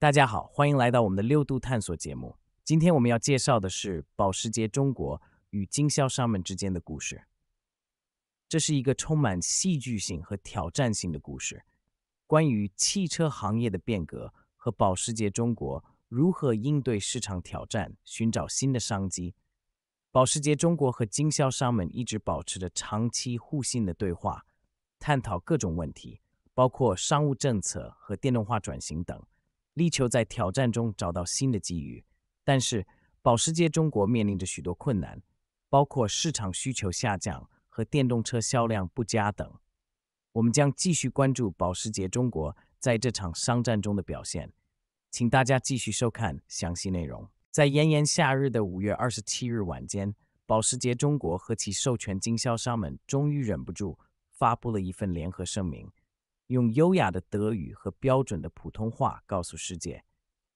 大家好，欢迎来到我们的六度探索节目。今天我们要介绍的是保时捷中国与经销商们之间的故事。这是一个充满戏剧性和挑战性的故事，关于汽车行业的变革和保时捷中国如何应对市场挑战，寻找新的商机。保时捷中国和经销商们一直保持着长期互信的对话，探讨各种问题，包括商务政策和电动化转型等。力求在挑战中找到新的机遇，但是保时捷中国面临着许多困难，包括市场需求下降和电动车销量不佳等。我们将继续关注保时捷中国在这场商战中的表现，请大家继续收看详细内容。在炎炎夏日的五月二十七日晚间，保时捷中国和其授权经销商们终于忍不住发布了一份联合声明。用优雅的德语和标准的普通话告诉世界：“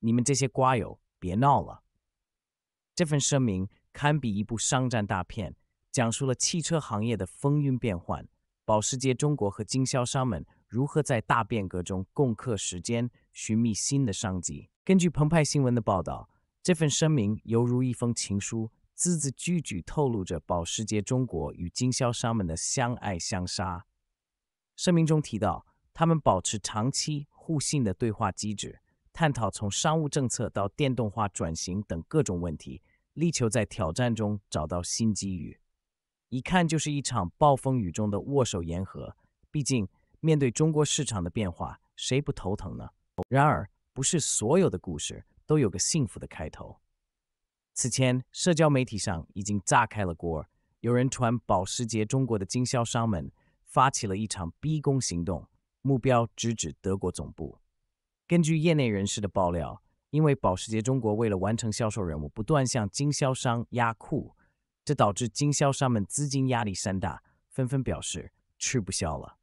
你们这些瓜友，别闹了。”这份声明堪比一部商战大片，讲述了汽车行业的风云变幻，保时捷中国和经销商们如何在大变革中共克时间，寻觅新的商机。根据澎湃新闻的报道，这份声明犹如一封情书，字字句句透露着保时捷中国与经销商们的相爱相杀。声明中提到。他们保持长期互信的对话机制，探讨从商务政策到电动化转型等各种问题，力求在挑战中找到新机遇。一看就是一场暴风雨中的握手言和。毕竟，面对中国市场的变化，谁不头疼呢？然而，不是所有的故事都有个幸福的开头。此前，社交媒体上已经炸开了锅，有人传保时捷中国的经销商们发起了一场逼宫行动。目标直指德国总部。根据业内人士的爆料，因为保时捷中国为了完成销售任务，不断向经销商压库，这导致经销商们资金压力山大，纷纷表示吃不消了。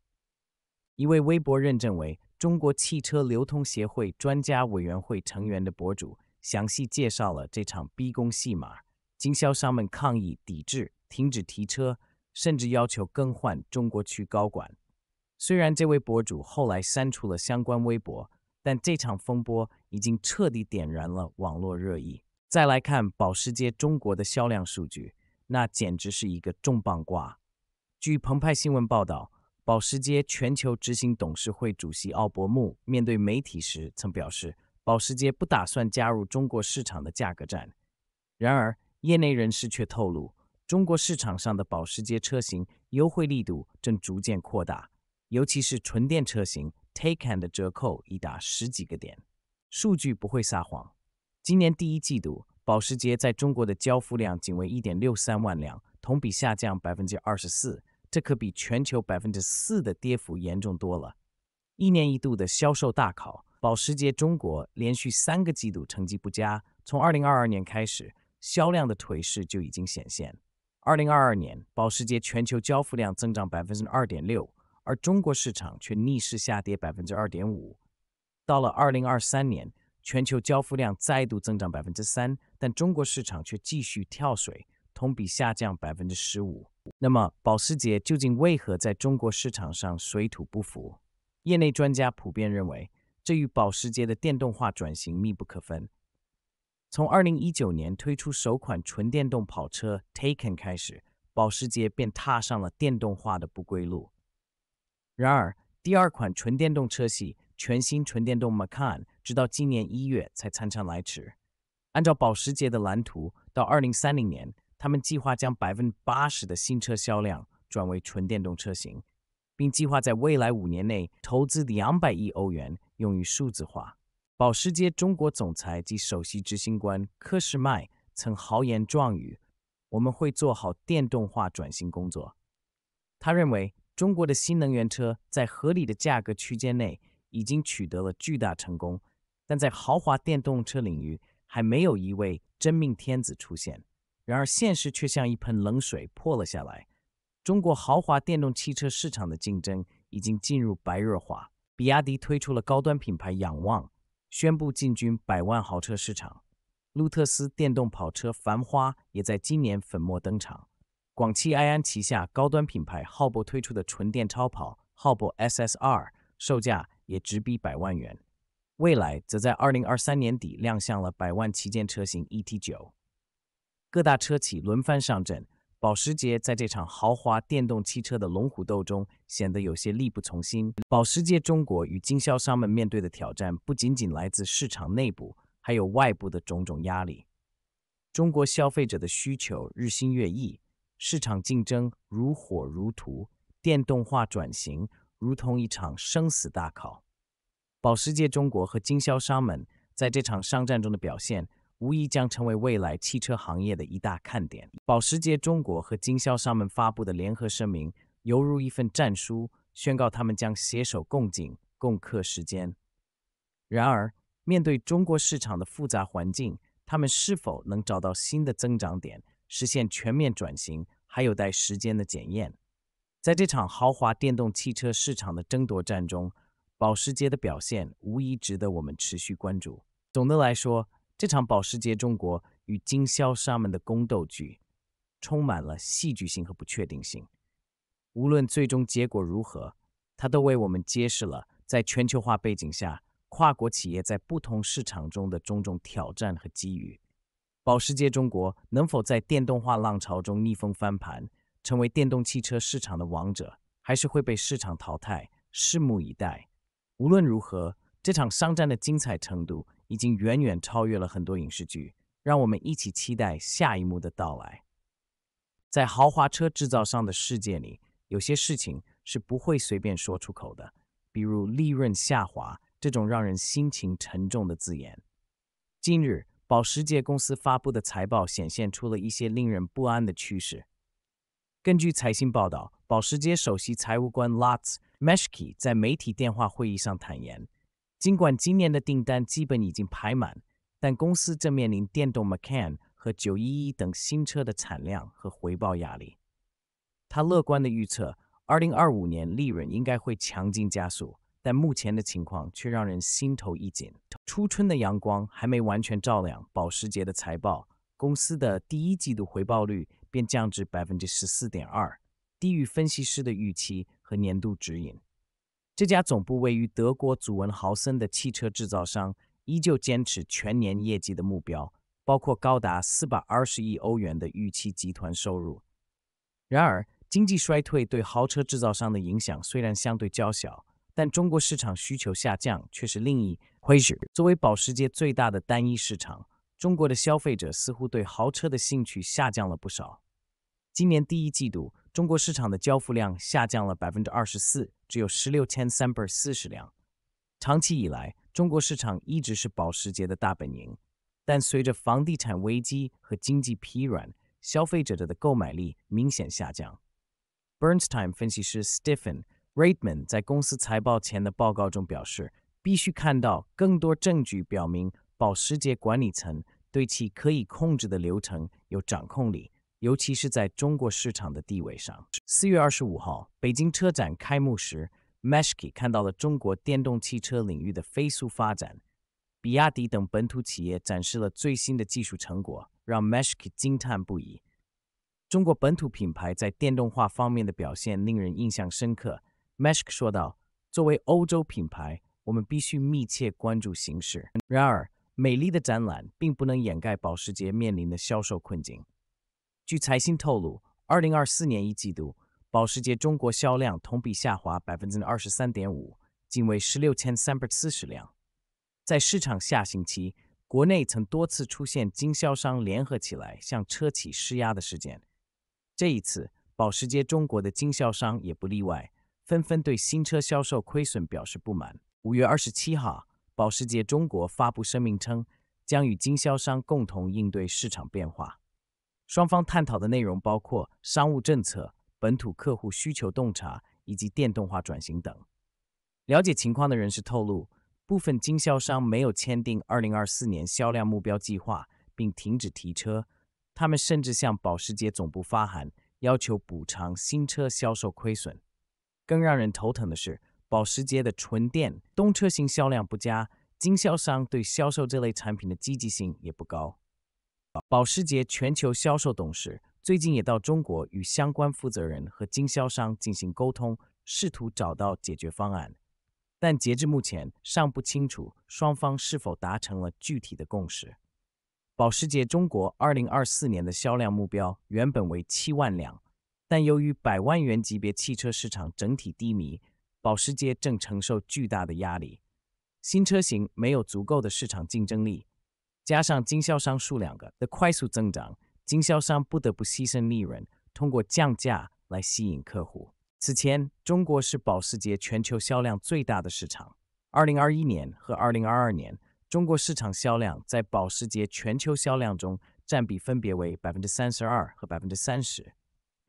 一位微博认证为中国汽车流通协会专家委员会成员的博主，详细介绍了这场逼宫戏码：经销商们抗议、抵制、停止提车，甚至要求更换中国区高管。虽然这位博主后来删除了相关微博，但这场风波已经彻底点燃了网络热议。再来看保时捷中国的销量数据，那简直是一个重磅瓜。据澎湃新闻报道，保时捷全球执行董事会主席奥伯穆面对媒体时曾表示，保时捷不打算加入中国市场的价格战。然而，业内人士却透露，中国市场上的保时捷车型优惠力度正逐渐扩大。尤其是纯电车型，Takean 的折扣已达十几个点。数据不会撒谎。今年第一季度，保时捷在中国的交付量仅为1.63万辆，同比下降24%，这可比全球4%的跌幅严重多了。一年一度的销售大考，保时捷中国连续三个季度成绩不佳。从2022年开始，销量的颓势就已经显现。2022年，保时捷全球交付量增长2.6%。而中国市场却逆势下跌百分之二点五。到了二零二三年，全球交付量再度增长百分之三，但中国市场却继续跳水，同比下降百分之十五。那么，保时捷究竟为何在中国市场上水土不服？业内专家普遍认为，这与保时捷的电动化转型密不可分。从二零一九年推出首款纯电动跑车 Taycan 开始，保时捷便踏上了电动化的不归路。然而，第二款纯电动车系全新纯电动 Macan，直到今年一月才姗姗来迟。按照保时捷的蓝图，到2030年，他们计划将80%的新车销量转为纯电动车型，并计划在未来五年内投资200亿欧元用于数字化。保时捷中国总裁及首席执行官科什迈曾豪言壮语：“我们会做好电动化转型工作。”他认为。中国的新能源车在合理的价格区间内已经取得了巨大成功，但在豪华电动车领域还没有一位真命天子出现。然而，现实却像一盆冷水泼了下来。中国豪华电动汽车市场的竞争已经进入白热化。比亚迪推出了高端品牌仰望，宣布进军百万豪车市场；路特斯电动跑车繁花也在今年粉墨登场。广汽埃安旗下高端品牌昊铂推出的纯电超跑昊铂 SSR，售价也直逼百万元。蔚来则在二零二三年底亮相了百万旗舰车型 ET9。各大车企轮番上阵，保时捷在这场豪华电动汽车的龙虎斗中显得有些力不从心。保时捷中国与经销商们面对的挑战，不仅仅来自市场内部，还有外部的种种压力。中国消费者的需求日新月异。市场竞争如火如荼，电动化转型如同一场生死大考。保时捷中国和经销商们在这场商战中的表现，无疑将成为未来汽车行业的一大看点。保时捷中国和经销商们发布的联合声明，犹如一份战书，宣告他们将携手共进，共克时艰。然而，面对中国市场的复杂环境，他们是否能找到新的增长点？实现全面转型还有待时间的检验。在这场豪华电动汽车市场的争夺战中，保时捷的表现无疑值得我们持续关注。总的来说，这场保时捷中国与经销商们的宫斗剧充满了戏剧性和不确定性。无论最终结果如何，它都为我们揭示了在全球化背景下跨国企业在不同市场中的种种挑战和机遇。保时捷中国能否在电动化浪潮中逆风翻盘，成为电动汽车市场的王者，还是会被市场淘汰？拭目以待。无论如何，这场商战的精彩程度已经远远超越了很多影视剧，让我们一起期待下一幕的到来。在豪华车制造商的世界里，有些事情是不会随便说出口的，比如利润下滑这种让人心情沉重的字眼。近日。保时捷公司发布的财报显现出了一些令人不安的趋势。根据财新报道，保时捷首席财务官 Lutz Meschke 在媒体电话会议上坦言，尽管今年的订单基本已经排满，但公司正面临电动 Macan 和911等新车的产量和回报压力。他乐观地预测，2025年利润应该会强劲加速。但目前的情况却让人心头一紧。初春的阳光还没完全照亮保时捷的财报，公司的第一季度回报率便降至百分之十四点二，低于分析师的预期和年度指引。这家总部位于德国祖文豪森的汽车制造商依旧坚持全年业绩的目标，包括高达四百二十亿欧元的预期集团收入。然而，经济衰退对豪车制造商的影响虽然相对较小。但中国市场需求下降却是另一回事。作为保时捷最大的单一市场，中国的消费者似乎对豪车的兴趣下降了不少。今年第一季度，中国市场的交付量下降了百分之二十四，只有十六千三百四十辆。长期以来，中国市场一直是保时捷的大本营，但随着房地产危机和经济疲软，消费者的购买力明显下降。Burns Time 分析师 s t e p h e n Raidman 在公司财报前的报告中表示，必须看到更多证据，表明保时捷管理层对其可以控制的流程有掌控力，尤其是在中国市场的地位上。四月二十五号，北京车展开幕时，Meshki 看到了中国电动汽车领域的飞速发展，比亚迪等本土企业展示了最新的技术成果，让 Meshki 惊叹不已。中国本土品牌在电动化方面的表现令人印象深刻。m e s h k 说道：“作为欧洲品牌，我们必须密切关注形势。然而，美丽的展览并不能掩盖保时捷面临的销售困境。”据财新透露，二零二四年一季度，保时捷中国销量同比下滑百分之二十三点五，仅为十六千三百四十辆。在市场下行期，国内曾多次出现经销商联合起来向车企施压的事件。这一次，保时捷中国的经销商也不例外。纷纷对新车销售亏损表示不满。五月二十七号，保时捷中国发布声明称，将与经销商共同应对市场变化。双方探讨的内容包括商务政策、本土客户需求洞察以及电动化转型等。了解情况的人士透露，部分经销商没有签订二零二四年销量目标计划，并停止提车。他们甚至向保时捷总部发函，要求补偿新车销售亏损。更让人头疼的是，保时捷的纯电动车型销量不佳，经销商对销售这类产品的积极性也不高。保时捷全球销售董事最近也到中国与相关负责人和经销商进行沟通，试图找到解决方案。但截至目前尚不清楚双方是否达成了具体的共识。保时捷中国2024年的销量目标原本为7万辆。但由于百万元级别汽车市场整体低迷，保时捷正承受巨大的压力。新车型没有足够的市场竞争力，加上经销商数量的快速增长，经销商不得不牺牲利润，通过降价来吸引客户。此前，中国是保时捷全球销量最大的市场。2021年和2022年，中国市场销量在保时捷全球销量中占比分别为百分之三十二和百分之三十。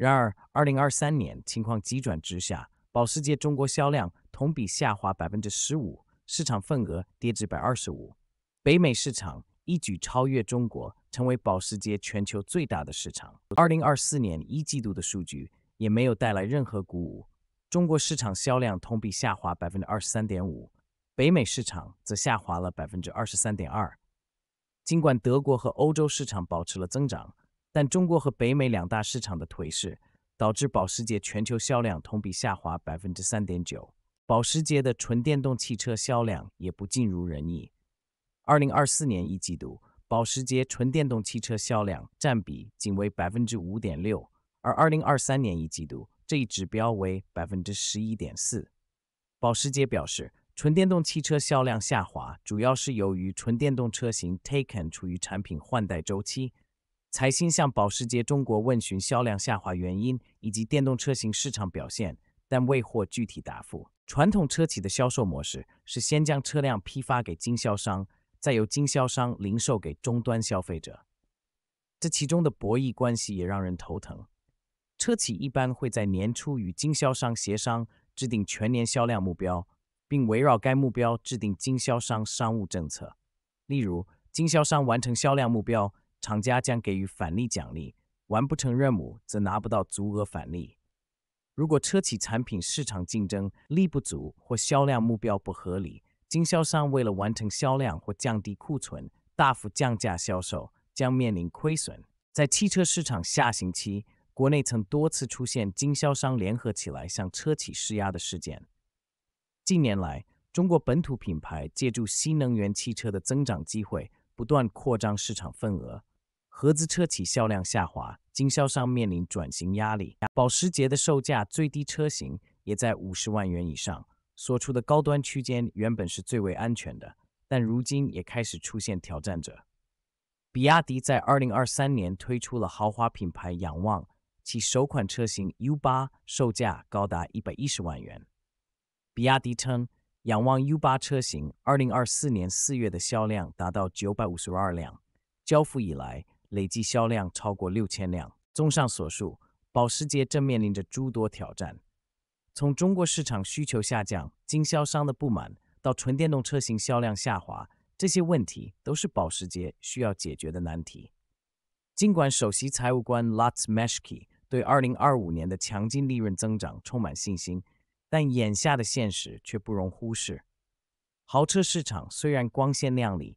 然而，二零二三年情况急转直下，保时捷中国销量同比下滑百分之十五，市场份额跌至百二十五。北美市场一举超越中国，成为保时捷全球最大的市场。二零二四年一季度的数据也没有带来任何鼓舞，中国市场销量同比下滑百分之二十三点五，北美市场则下滑了百分之二十三点二。尽管德国和欧洲市场保持了增长。但中国和北美两大市场的颓势，导致保时捷全球销量同比下滑百分之三点九。保时捷的纯电动汽车销量也不尽如人意。二零二四年一季度，保时捷纯电动汽车销量占比仅为百分之五点六，而二零二三年一季度这一指标为百分之十一点四。保时捷表示，纯电动汽车销量下滑，主要是由于纯电动车型 Taycan 处于产品换代周期。财新向保时捷中国问询销量下滑原因以及电动车型市场表现，但未获具体答复。传统车企的销售模式是先将车辆批发给经销商，再由经销商零售给终端消费者。这其中的博弈关系也让人头疼。车企一般会在年初与经销商协商，制定全年销量目标，并围绕该目标制定经销商商务政策。例如，经销商完成销量目标。厂家将给予返利奖励，完不成任务则拿不到足额返利。如果车企产品市场竞争力不足或销量目标不合理，经销商为了完成销量或降低库存，大幅降价销售将面临亏损。在汽车市场下行期，国内曾多次出现经销商联合起来向车企施压的事件。近年来，中国本土品牌借助新能源汽车的增长机会，不断扩张市场份额。合资车企销量下滑，经销商面临转型压力。保时捷的售价最低车型也在五十万元以上，所处的高端区间原本是最为安全的，但如今也开始出现挑战者。比亚迪在二零二三年推出了豪华品牌仰望，其首款车型 U 八售价高达一百一十万元。比亚迪称，仰望 U 八车型二零二四年四月的销量达到九百五十二辆，交付以来。累计销量超过六千辆。综上所述，保时捷正面临着诸多挑战，从中国市场需求下降、经销商的不满到纯电动车型销量下滑，这些问题都是保时捷需要解决的难题。尽管首席财务官 Lutz Meschke 对2025年的强劲利润增长充满信心，但眼下的现实却不容忽视。豪车市场虽然光鲜亮丽，